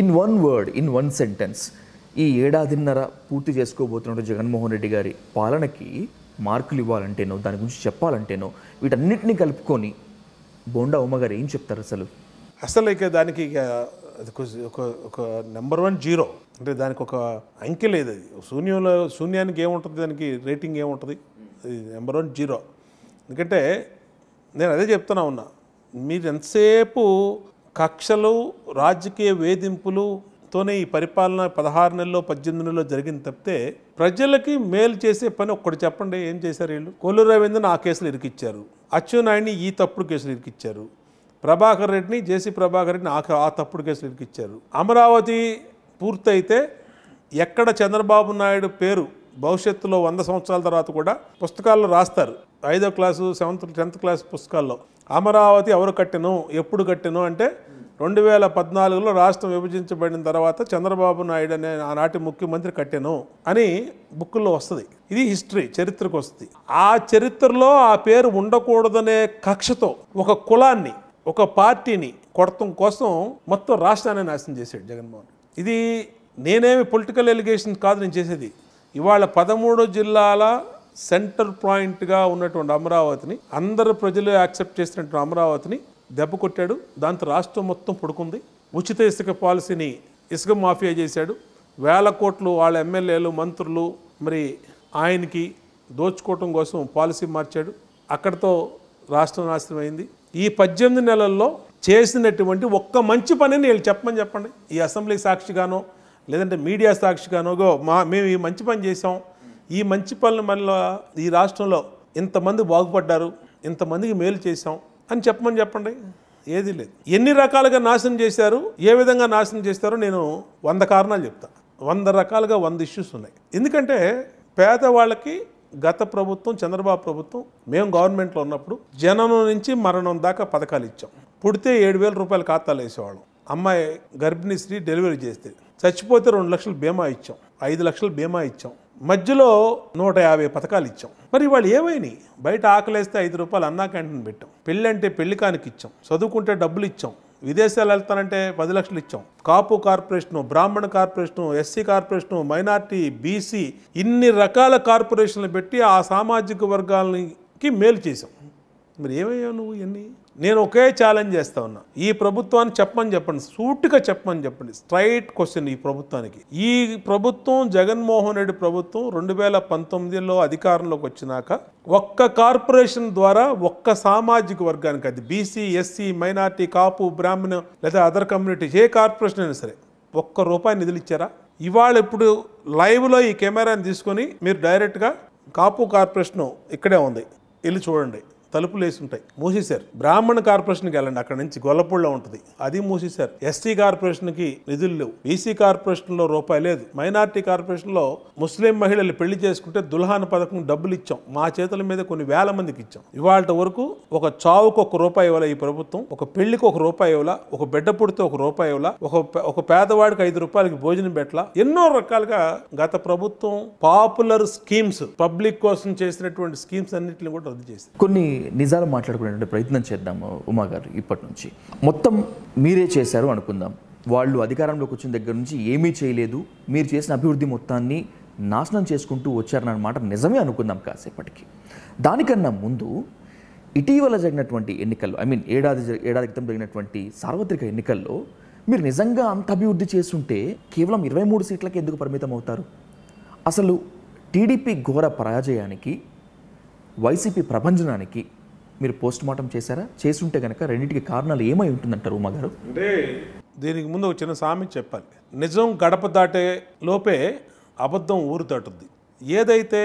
in one word in one sentence ఈ ఏడాదిన్నర పూర్తి చేసుకోబోతున్నట్టు జగన్మోహన్ రెడ్డి గారి పాలనకి మార్కులు ఇవ్వాలంటేనో దాని గురించి చెప్పాలంటేనో వీటన్నిటిని కలుపుకొని బోండా ఉమ్మగారు ఏం చెప్తారు అసలు అసలు ఇక దానికి ఒక ఒక నెంబర్ వన్ జీరో అంటే దానికి ఒక అంకె లేదు అది శూన్యంలో శూన్యానికి ఏముంటుంది దానికి రేటింగ్ ఏముంటుంది నెంబర్ వన్ జీరో ఎందుకంటే నేను అదే చెప్తున్నా ఉన్నా మీరు ఎంతసేపు కక్షలు రాజకీయ వేధింపులుతోనే ఈ పరిపాలన పదహారు నెలలో పద్దెనిమిది నెలలో జరిగింది తప్పితే ప్రజలకి మేలు చేసే పని ఒక్కటి చెప్పండి ఏం చేశారు వీళ్ళు కొల్లు రవీంద్రని ఆ కేసులు ఇరికిచ్చారు అచ్చునాయుడిని ఈ తప్పుడు కేసులు ఇరికిచ్చారు ప్రభాకర్ రెడ్డిని జేసీ ప్రభాకర్ రెడ్డిని ఆ తప్పుడు కేసులు ఇరికిచ్చారు అమరావతి పూర్తయితే ఎక్కడ చంద్రబాబు నాయుడు పేరు భవిష్యత్తులో వంద సంవత్సరాల తర్వాత కూడా పుస్తకాల్లో రాస్తారు ఐదో క్లాసు సెవెంత్ టెన్త్ క్లాస్ పుస్తకాల్లో అమరావతి ఎవరు కట్టెను ఎప్పుడు కట్టెను అంటే రెండు వేల పద్నాలుగులో రాష్ట్రం విభజించబడిన తర్వాత చంద్రబాబు నాయుడు అనే ఆనాటి ముఖ్యమంత్రి కట్టెను అని బుక్కుల్లో వస్తుంది ఇది హిస్టరీ చరిత్రకు వస్తుంది ఆ చరిత్రలో ఆ పేరు ఉండకూడదనే కక్షతో ఒక కులాన్ని ఒక పార్టీని కొడతం కోసం మొత్తం రాష్ట్రాన్ని నాశనం చేశాడు జగన్మోహన్ ఇది నేనేమి పొలిటికల్ ఎలిగేషన్ కాదు నేను చేసేది ఇవాళ పదమూడు జిల్లాల సెంటర్ పాయింట్గా ఉన్నటువంటి అమరావతిని అందరు ప్రజలు యాక్సెప్ట్ చేసినటువంటి అమరావతిని దెబ్బ కొట్టాడు దాంతో రాష్ట్రం మొత్తం పడుకుంది ఉచిత ఇసుక పాలసీని ఇసుక మాఫియా చేశాడు వేల కోట్లు వాళ్ళ ఎమ్మెల్యేలు మంత్రులు మరి ఆయనకి దోచుకోవటం కోసం పాలసీ మార్చాడు అక్కడతో రాష్ట్రం నాశనం అయింది ఈ పద్దెనిమిది నెలల్లో చేసినటువంటి ఒక్క మంచి పనిని వీళ్ళు చెప్పమని చెప్పండి ఈ అసెంబ్లీ సాక్షిగానో లేదంటే మీడియా సాక్షిగానో మా మేము ఈ మంచి పని చేసాం ఈ మంచి పనులు మన ఈ రాష్ట్రంలో ఇంతమంది బాగుపడ్డారు ఇంతమందికి మేలు చేశాం అని చెప్పమని చెప్పండి ఏది లేదు ఎన్ని రకాలుగా నాశనం చేశారు ఏ విధంగా నాశనం చేస్తారో నేను వంద కారణాలు చెప్తా వంద రకాలుగా వంద ఇష్యూస్ ఉన్నాయి ఎందుకంటే పేదవాళ్ళకి గత ప్రభుత్వం చంద్రబాబు ప్రభుత్వం మేము గవర్నమెంట్లో ఉన్నప్పుడు జననం నుంచి మరణం దాకా పథకాలు ఇచ్చాం పుడితే ఏడు వేల రూపాయలు ఖాతాలు వేసేవాళ్ళం అమ్మాయి గర్భిణీ స్త్రీ డెలివరీ చేస్తే చచ్చిపోతే రెండు లక్షలు బీమా ఇచ్చాం ఐదు లక్షలు బీమా ఇచ్చాం మధ్యలో నూట యాభై పథకాలు ఇచ్చాం మరి వాళ్ళు ఏమైనాయి బయట ఆకలేస్తే ఐదు రూపాయలు అన్నా క్యాంటీన్ పెట్టాం పెళ్ళి అంటే పెళ్లి కానికి ఇచ్చాం చదువుకుంటే డబ్బులు ఇచ్చాం విదేశాలు వెళ్తానంటే పది లక్షలు ఇచ్చాం కాపు కార్పొరేషను బ్రాహ్మణ corporation SC corporation minority BC ఇన్ని రకాల కార్పొరేషన్లు పెట్టి ఆ సామాజిక వర్గాలకి మేలు చేసాం మరి ఏమయ్యావు నువ్వు ఇవన్నీ నేను ఒకే ఛాలెంజ్ చేస్తా ఉన్నా ఈ ప్రభుత్వాన్ని చెప్పమని చెప్పండి సూటిగా చెప్పమని చెప్పండి స్ట్రైట్ క్వశ్చన్ ఈ ప్రభుత్వానికి ఈ ప్రభుత్వం జగన్మోహన్ రెడ్డి ప్రభుత్వం రెండు వేల పంతొమ్మిదిలో అధికారంలోకి వచ్చినాక ఒక్క కార్పొరేషన్ ద్వారా ఒక్క సామాజిక వర్గానికి అది బీసీ ఎస్సీ మైనార్టీ కాపు బ్రాహ్మణ లేదా అదర్ కమ్యూనిటీ ఏ కార్పొరేషన్ అయినా సరే ఒక్క రూపాయి నిధులు ఇచ్చారా ఇవాళ ఇప్పుడు లైవ్లో ఈ కెమెరాని తీసుకొని మీరు డైరెక్ట్గా కాపు కార్పొరేషన్ ఇక్కడే ఉంది వెళ్ళి చూడండి తలుపులు వేసి ఉంటాయి మూసేశారు బ్రాహ్మణ కార్పొరేషన్కి వెళ్ళండి అక్కడ నుంచి గొల్లపూడిలో ఉంటుంది అది మూసేశారు ఎస్టీ కార్పొరేషన్కి నిధులు లేవు బీసీ కార్పొరేషన్లో రూపాయి లేదు మైనార్టీ కార్పొరేషన్లో ముస్లిం మహిళలు పెళ్లి చేసుకుంటే దుల్హాన్ పథకం డబ్బులు ఇచ్చాం మా చేతుల మీద కొన్ని వేల మందికి ఇచ్చాం ఇవాళ వరకు ఒక చావుకు ఒక రూపాయి ఇవ్వాలి ఈ ప్రభుత్వం ఒక పెళ్లికి ఒక రూపాయి ఇవ్వాల ఒక బిడ్డ పుడితే ఒక రూపాయి ఇవ్వాల ఒక ఒక పేదవాడికి ఐదు రూపాయలకి భోజనం పెట్టలా ఎన్నో రకాలుగా గత ప్రభుత్వం పాపులర్ స్కీమ్స్ పబ్లిక్ కోసం చేసినటువంటి స్కీమ్స్ అన్నింటిని కూడా రద్దు చేసింది కొన్ని నిజాలు మాట్లాడుకునేటువంటి ప్రయత్నం చేద్దాము ఉమా గారు ఇప్పటి నుంచి మొత్తం మీరే చేశారు అనుకుందాం వాళ్ళు అధికారంలోకి వచ్చిన దగ్గర నుంచి ఏమీ చేయలేదు మీరు చేసిన అభివృద్ధి మొత్తాన్ని నాశనం చేసుకుంటూ వచ్చారన్నమాట నిజమే అనుకుందాం కాసేపటికి దానికన్నా ముందు ఇటీవల జరిగినటువంటి ఎన్నికల్లో ఐ మీన్ ఏడాది ఏడాది క్రితం జరిగినటువంటి సార్వత్రిక ఎన్నికల్లో మీరు నిజంగా అంత అభివృద్ధి చేస్తుంటే కేవలం ఇరవై మూడు సీట్లకి ఎందుకు పరిమితం అవుతారు అసలు టీడీపీ ఘోర పరాజయానికి వైసీపీ ప్రభంజనానికి మీరు పోస్ట్ మార్టం చేశారా చేసుంటే కనుక రెండింటికి కారణాలు ఏమై ఉంటుందంటారు ఉమా గారు అంటే దీనికి ముందు ఒక చిన్న సామి చెప్పాలి నిజం గడప దాటే లోపే అబద్ధం ఊరు దాటుద్ది ఏదైతే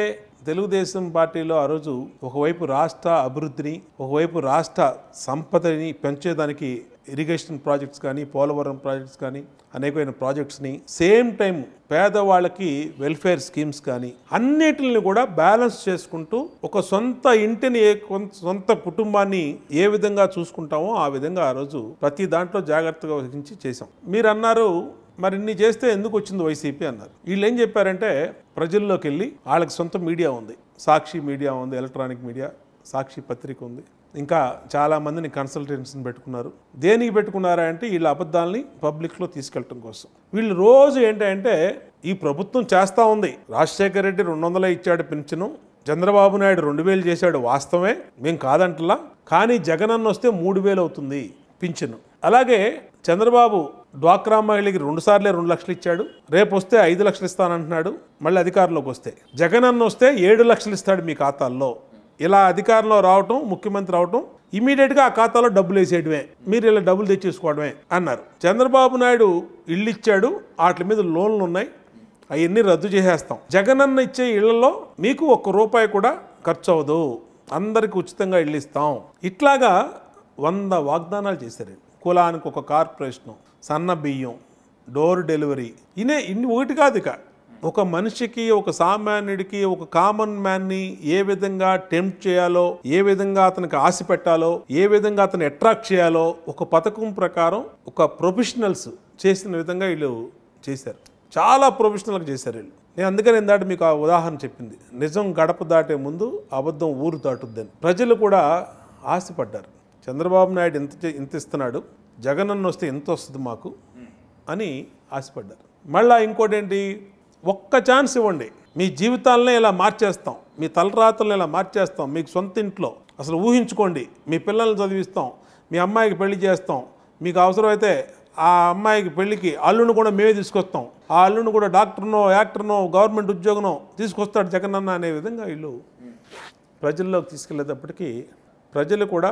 తెలుగుదేశం పార్టీలో ఆ రోజు ఒకవైపు రాష్ట్ర అభివృద్ధిని ఒకవైపు రాష్ట్ర సంపదని పెంచేదానికి ఇరిగేషన్ ప్రాజెక్ట్స్ కానీ పోలవరం ప్రాజెక్ట్స్ కానీ అనేకమైన ప్రాజెక్ట్స్ని సేమ్ టైం పేదవాళ్ళకి వెల్ఫేర్ స్కీమ్స్ కానీ అన్నిటిని కూడా బ్యాలెన్స్ చేసుకుంటూ ఒక సొంత ఇంటిని ఏ సొంత కుటుంబాన్ని ఏ విధంగా చూసుకుంటామో ఆ విధంగా ఆ రోజు ప్రతి దాంట్లో జాగ్రత్తగా వహించి చేశాం మీరు అన్నారు మరి ఇన్ని చేస్తే ఎందుకు వచ్చింది వైసీపీ అన్నారు వీళ్ళు ఏం చెప్పారంటే ప్రజల్లోకి వెళ్ళి వాళ్ళకి సొంత మీడియా ఉంది సాక్షి మీడియా ఉంది ఎలక్ట్రానిక్ మీడియా సాక్షి పత్రిక ఉంది ఇంకా చాలామందిని కన్సల్టెన్సీని పెట్టుకున్నారు దేనికి పెట్టుకున్నారా అంటే వీళ్ళ అబద్ధాలని పబ్లిక్లో తీసుకెళ్ళటం కోసం వీళ్ళు రోజు ఏంటంటే ఈ ప్రభుత్వం చేస్తూ ఉంది రాజశేఖర రెడ్డి రెండు వందల ఇచ్చాడు పెంచును చంద్రబాబు నాయుడు రెండు వేలు చేశాడు వాస్తవమే మేము కాదంటలా కానీ అన్న వస్తే మూడు వేలు అవుతుంది పింఛను అలాగే చంద్రబాబు డ్వాక్రా మహిళకి రెండు సార్లే రెండు లక్షలు ఇచ్చాడు రేపు వస్తే ఐదు లక్షలు ఇస్తానంటున్నాడు మళ్ళీ అధికారంలోకి వస్తే జగన్ అన్న వస్తే ఏడు లక్షలు ఇస్తాడు మీ ఖాతాల్లో ఇలా అధికారంలో రావటం ముఖ్యమంత్రి రావటం ఇమీడియట్గా ఆ ఖాతాలో డబ్బులు వేసేయడమే మీరు ఇలా డబ్బులు తెచ్చేసుకోవడమే అన్నారు చంద్రబాబు నాయుడు ఇళ్ళు ఇచ్చాడు వాటి మీద లోన్లు ఉన్నాయి అవన్నీ రద్దు చేసేస్తాం జగన్ అన్న ఇచ్చే ఇళ్లలో మీకు ఒక్క రూపాయి కూడా ఖర్చు అవ్వదు అందరికి ఉచితంగా ఇళ్ళు ఇస్తాం ఇట్లాగా వంద వాగ్దానాలు చేశారు కులానికి ఒక కార్పొరేషను సన్న బియ్యం డోర్ డెలివరీ ఇనే ఇన్ని ఒకటి కాదు ఇక ఒక మనిషికి ఒక సామాన్యుడికి ఒక కామన్ మ్యాన్ని ఏ విధంగా టెంప్ట్ చేయాలో ఏ విధంగా అతనికి ఆశ పెట్టాలో ఏ విధంగా అతను అట్రాక్ట్ చేయాలో ఒక పథకం ప్రకారం ఒక ప్రొఫెషనల్స్ చేసిన విధంగా వీళ్ళు చేశారు చాలా ప్రొఫెషనల్గా చేశారు వీళ్ళు నేను అందుకని ఇందాట మీకు ఆ ఉదాహరణ చెప్పింది నిజం గడప దాటే ముందు అబద్ధం ఊరు దాటుద్దని ప్రజలు కూడా ఆశపడ్డారు చంద్రబాబు నాయుడు ఇంత ఇంత ఇస్తున్నాడు జగన్ అన్న వస్తే ఎంత వస్తుంది మాకు అని ఆశపడ్డారు మళ్ళీ ఇంకోటి ఏంటి ఒక్క ఛాన్స్ ఇవ్వండి మీ జీవితాలనే ఇలా మార్చేస్తాం మీ తలరాతలను ఇలా మార్చేస్తాం మీకు సొంత ఇంట్లో అసలు ఊహించుకోండి మీ పిల్లల్ని చదివిస్తాం మీ అమ్మాయికి పెళ్లి చేస్తాం మీకు అవసరమైతే ఆ అమ్మాయికి పెళ్లికి అల్లుని కూడా మేమే తీసుకొస్తాం ఆ అల్లుని కూడా డాక్టర్నో యాక్టర్నో గవర్నమెంట్ ఉద్యోగనో తీసుకొస్తాడు జగనన్న అనే విధంగా వీళ్ళు ప్రజల్లోకి తీసుకెళ్లేటప్పటికీ ప్రజలు కూడా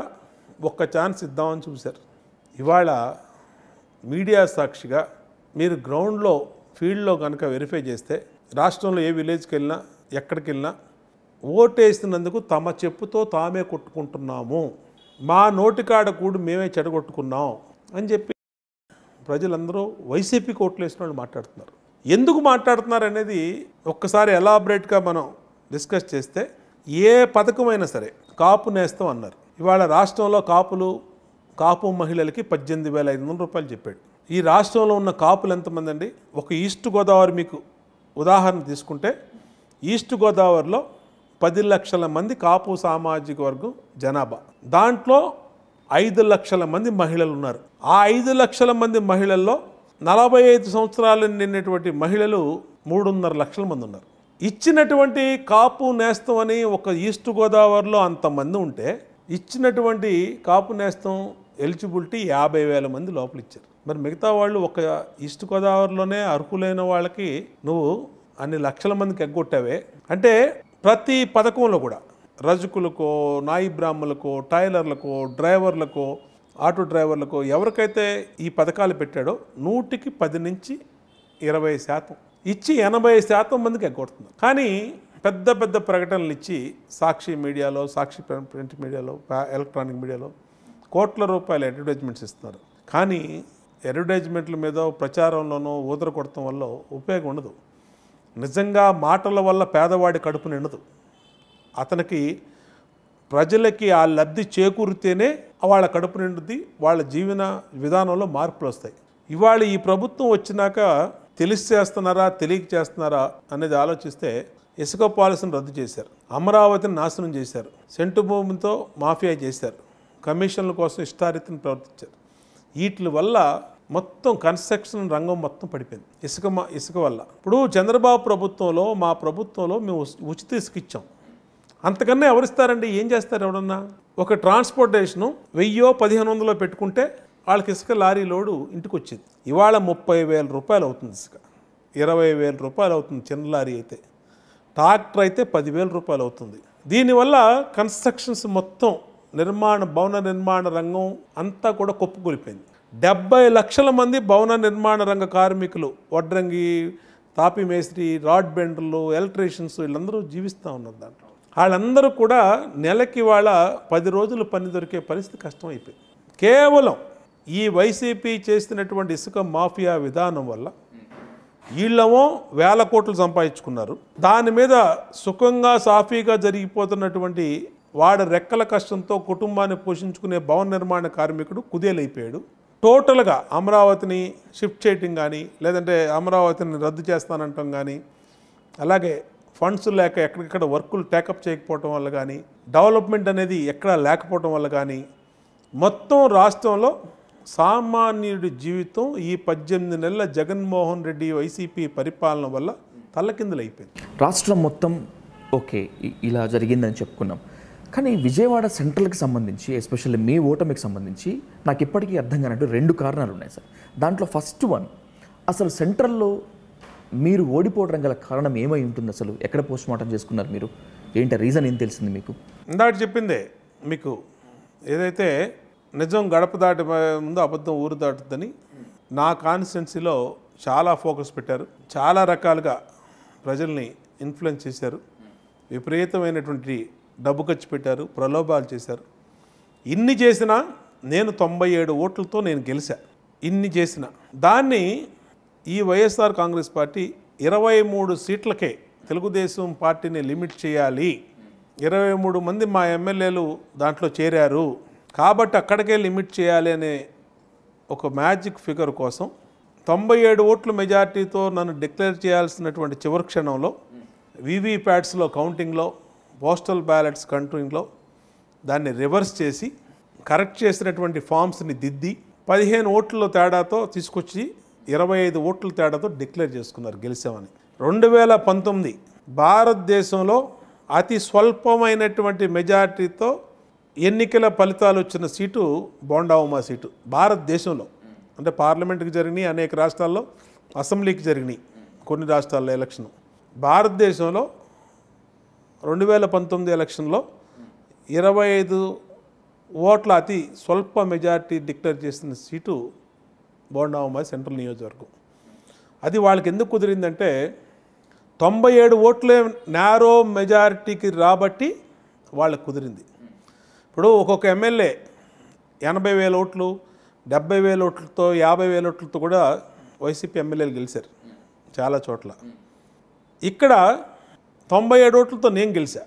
ఒక్క ఛాన్స్ ఇద్దామని చూశారు ఇవాళ మీడియా సాక్షిగా మీరు గ్రౌండ్లో ఫీల్డ్లో కనుక వెరిఫై చేస్తే రాష్ట్రంలో ఏ విలేజ్కి వెళ్ళినా ఎక్కడికి వెళ్ళినా ఓటేసినందుకు తమ చెప్పుతో తామే కొట్టుకుంటున్నాము మా నోటికాడ కూడు మేమే చెడగొట్టుకున్నాం అని చెప్పి ప్రజలందరూ వైసీపీ వేసిన వాళ్ళు మాట్లాడుతున్నారు ఎందుకు మాట్లాడుతున్నారు అనేది ఒక్కసారి ఎలాబరేట్గా మనం డిస్కస్ చేస్తే ఏ పథకమైనా సరే కాపు నేస్తాం అన్నారు ఇవాళ రాష్ట్రంలో కాపులు కాపు మహిళలకి పద్దెనిమిది వేల ఐదు వందల రూపాయలు చెప్పాడు ఈ రాష్ట్రంలో ఉన్న కాపులు ఎంతమంది అండి ఒక ఈస్ట్ గోదావరి మీకు ఉదాహరణ తీసుకుంటే ఈస్ట్ గోదావరిలో పది లక్షల మంది కాపు సామాజిక వర్గం జనాభా దాంట్లో ఐదు లక్షల మంది మహిళలు ఉన్నారు ఆ ఐదు లక్షల మంది మహిళల్లో నలభై ఐదు సంవత్సరాలు నిండినటువంటి మహిళలు మూడున్నర లక్షల మంది ఉన్నారు ఇచ్చినటువంటి కాపు నేస్తం అని ఒక ఈస్ట్ గోదావరిలో అంతమంది ఉంటే ఇచ్చినటువంటి కాపు నేస్తం ఎలిజిబిలిటీ యాభై వేల మంది లోపల ఇచ్చారు మరి మిగతా వాళ్ళు ఒక ఈస్ట్ గోదావరిలోనే అర్హులైన వాళ్ళకి నువ్వు అన్ని లక్షల మందికి ఎగ్గొట్టావే అంటే ప్రతి పథకంలో కూడా రజకులకో నాయి బ్రాహ్మలకో టైలర్లకో డ్రైవర్లకో ఆటో డ్రైవర్లకో ఎవరికైతే ఈ పథకాలు పెట్టాడో నూటికి పది నుంచి ఇరవై శాతం ఇచ్చి ఎనభై శాతం మందికి ఎగ్గొడుతున్నారు కానీ పెద్ద పెద్ద ప్రకటనలు ఇచ్చి సాక్షి మీడియాలో సాక్షి ప్రింట్ మీడియాలో ఎలక్ట్రానిక్ మీడియాలో కోట్ల రూపాయల అడ్వర్టైజ్మెంట్స్ ఇస్తున్నారు కానీ అడ్వర్టైజ్మెంట్ల మీద ప్రచారంలోనో ఊదర కొడటం వల్ల ఉపయోగం ఉండదు నిజంగా మాటల వల్ల పేదవాడి కడుపు నిండదు అతనికి ప్రజలకి ఆ లబ్ధి చేకూరితేనే వాళ్ళ కడుపు నిండుద్ది వాళ్ళ జీవన విధానంలో మార్పులు వస్తాయి ఇవాళ ఈ ప్రభుత్వం వచ్చినాక తెలిసి చేస్తున్నారా తెలియక చేస్తున్నారా అనేది ఆలోచిస్తే ఇసుక పాలసీని రద్దు చేశారు అమరావతిని నాశనం చేశారు సెంటు భూమితో మాఫియా చేశారు కమిషన్ల కోసం ఇష్టారీతిని ప్రవర్తించారు వీటి వల్ల మొత్తం కన్స్ట్రక్షన్ రంగం మొత్తం పడిపోయింది ఇసుక మా ఇసుక వల్ల ఇప్పుడు చంద్రబాబు ప్రభుత్వంలో మా ప్రభుత్వంలో మేము ఉచిత ఇసుక ఇచ్చాం అంతకన్నా ఎవరిస్తారండి ఏం చేస్తారు ఎవడన్నా ఒక ట్రాన్స్పోర్టేషను వెయ్యో పదిహేను వందలో పెట్టుకుంటే వాళ్ళకి ఇసుక లారీ లోడు ఇంటికి వచ్చింది ఇవాళ ముప్పై వేల రూపాయలు అవుతుంది ఇసుక ఇరవై వేల రూపాయలు అవుతుంది చిన్న లారీ అయితే ట్రాక్టర్ అయితే పదివేల రూపాయలు అవుతుంది దీనివల్ల కన్స్ట్రక్షన్స్ మొత్తం నిర్మాణ భవన నిర్మాణ రంగం అంతా కూడా కొప్పుకొలిపోయింది డెబ్బై లక్షల మంది భవన నిర్మాణ రంగ కార్మికులు వడ్రంగి తాపి మేస్త్రి రాడ్ బెండర్లు ఎలక్ట్రీషియన్స్ వీళ్ళందరూ జీవిస్తూ ఉన్నారు దాంట్లో వాళ్ళందరూ కూడా నెలకి వాళ్ళ పది రోజులు పని దొరికే పరిస్థితి కష్టం అయిపోయింది కేవలం ఈ వైసీపీ చేసినటువంటి ఇసుక మాఫియా విధానం వల్ల వీళ్ళేమో వేల కోట్లు సంపాదించుకున్నారు దాని మీద సుఖంగా సాఫీగా జరిగిపోతున్నటువంటి వాడి రెక్కల కష్టంతో కుటుంబాన్ని పోషించుకునే భవన నిర్మాణ కార్మికుడు కుదేలైపోయాడు టోటల్గా అమరావతిని షిఫ్ట్ చేయటం కానీ లేదంటే అమరావతిని రద్దు చేస్తానంటాం కానీ అలాగే ఫండ్స్ లేక ఎక్కడికక్కడ వర్కులు టేకప్ చేయకపోవటం వల్ల కానీ డెవలప్మెంట్ అనేది ఎక్కడా లేకపోవటం వల్ల కానీ మొత్తం రాష్ట్రంలో సామాన్యుడి జీవితం ఈ పద్దెనిమిది నెలల జగన్మోహన్ రెడ్డి వైసీపీ పరిపాలన వల్ల తల్లకిందులైపోయింది రాష్ట్రం మొత్తం ఓకే ఇలా జరిగిందని చెప్పుకున్నాం కానీ విజయవాడ సెంట్రల్కి సంబంధించి ఎస్పెషల్లీ మీ ఓటమికి సంబంధించి నాకు ఇప్పటికీ అర్థం కానట్టు రెండు కారణాలు ఉన్నాయి సార్ దాంట్లో ఫస్ట్ వన్ అసలు సెంట్రల్లో మీరు ఓడిపోవడం గల కారణం ఏమై ఉంటుంది అసలు ఎక్కడ పోస్ట్ మార్టం చేసుకున్నారు మీరు ఏంటి రీజన్ ఏం తెలిసింది మీకు ఇందాక చెప్పిందే మీకు ఏదైతే నిజం గడప దాటి ముందు అబద్ధం ఊరు దాటుద్దని నా కాన్స్టిట్యున్సీలో చాలా ఫోకస్ పెట్టారు చాలా రకాలుగా ప్రజల్ని ఇన్ఫ్లుయెన్స్ చేశారు విపరీతమైనటువంటి డబ్బు ఖర్చు పెట్టారు ప్రలోభాలు చేశారు ఇన్ని చేసినా నేను తొంభై ఏడు ఓట్లతో నేను గెలిచా ఇన్ని చేసిన దాన్ని ఈ వైఎస్ఆర్ కాంగ్రెస్ పార్టీ ఇరవై మూడు సీట్లకే తెలుగుదేశం పార్టీని లిమిట్ చేయాలి ఇరవై మూడు మంది మా ఎమ్మెల్యేలు దాంట్లో చేరారు కాబట్టి అక్కడికే లిమిట్ చేయాలి అనే ఒక మ్యాజిక్ ఫిగర్ కోసం తొంభై ఏడు ఓట్ల మెజార్టీతో నన్ను డిక్లేర్ చేయాల్సినటువంటి చివరి క్షణంలో వీవీప్యాట్స్లో కౌంటింగ్లో పోస్టల్ బ్యాలెట్స్ కౌంటింగ్లో దాన్ని రివర్స్ చేసి కరెక్ట్ చేసినటువంటి ఫామ్స్ని దిద్ది పదిహేను ఓట్ల తేడాతో తీసుకొచ్చి ఇరవై ఐదు ఓట్ల తేడాతో డిక్లేర్ చేసుకున్నారు గెలిచామని రెండు వేల పంతొమ్మిది భారతదేశంలో అతి స్వల్పమైనటువంటి మెజార్టీతో ఎన్నికల ఫలితాలు వచ్చిన సీటు బోండావుమా సీటు భారతదేశంలో అంటే పార్లమెంట్కి జరిగినాయి అనేక రాష్ట్రాల్లో అసెంబ్లీకి జరిగినాయి కొన్ని రాష్ట్రాల్లో ఎలక్షన్ భారతదేశంలో రెండు వేల పంతొమ్మిది ఎలక్షన్లో ఇరవై ఐదు ఓట్ల అతి స్వల్ప మెజార్టీ డిక్లేర్ చేసిన సీటు బోండావుమా సెంట్రల్ నియోజకవర్గం అది వాళ్ళకి ఎందుకు కుదిరిందంటే తొంభై ఏడు ఓట్లే నేరో మెజారిటీకి రాబట్టి వాళ్ళకు కుదిరింది ఇప్పుడు ఒక్కొక్క ఎమ్మెల్యే ఎనభై వేల ఓట్లు డెబ్బై వేల ఓట్లతో యాభై వేల ఓట్లతో కూడా వైసీపీ ఎమ్మెల్యేలు గెలిచారు చాలా చోట్ల ఇక్కడ తొంభై ఏడు ఓట్లతో నేను గెలిచా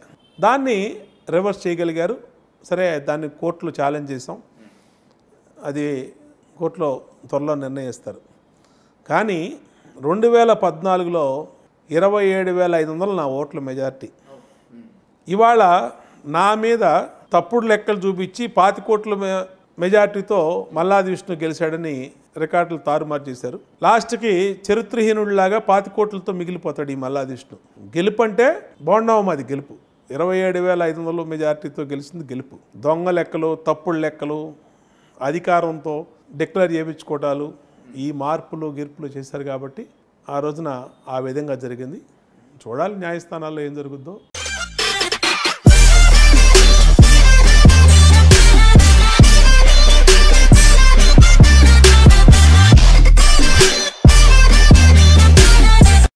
దాన్ని రివర్స్ చేయగలిగారు సరే దాన్ని కోర్టులో ఛాలెంజ్ చేసాం అది కోర్టులో త్వరలో నిర్ణయిస్తారు కానీ రెండు వేల పద్నాలుగులో ఇరవై ఏడు వేల ఐదు వందలు నా ఓట్ల మెజార్టీ ఇవాళ నా మీద తప్పుడు లెక్కలు చూపించి పాతి కోట్ల మెజార్టీతో మల్లాది విష్ణు గెలిచాడని రికార్డులు తారుమారు చేశారు లాస్ట్కి చరిత్రహీనుడిలాగా పాతి కోట్లతో మిగిలిపోతాడు ఈ మల్లాది విష్ణు గెలుపు అంటే బాగున్నావు అది గెలుపు ఇరవై ఏడు వేల ఐదు వందల మెజార్టీతో గెలిచింది గెలుపు దొంగ లెక్కలు తప్పుడు లెక్కలు అధికారంతో డిక్లేర్ చేయించుకోవటాలు ఈ మార్పులు గెలుపులు చేశారు కాబట్టి ఆ రోజున ఆ విధంగా జరిగింది చూడాలి న్యాయస్థానాల్లో ఏం జరుగుద్దో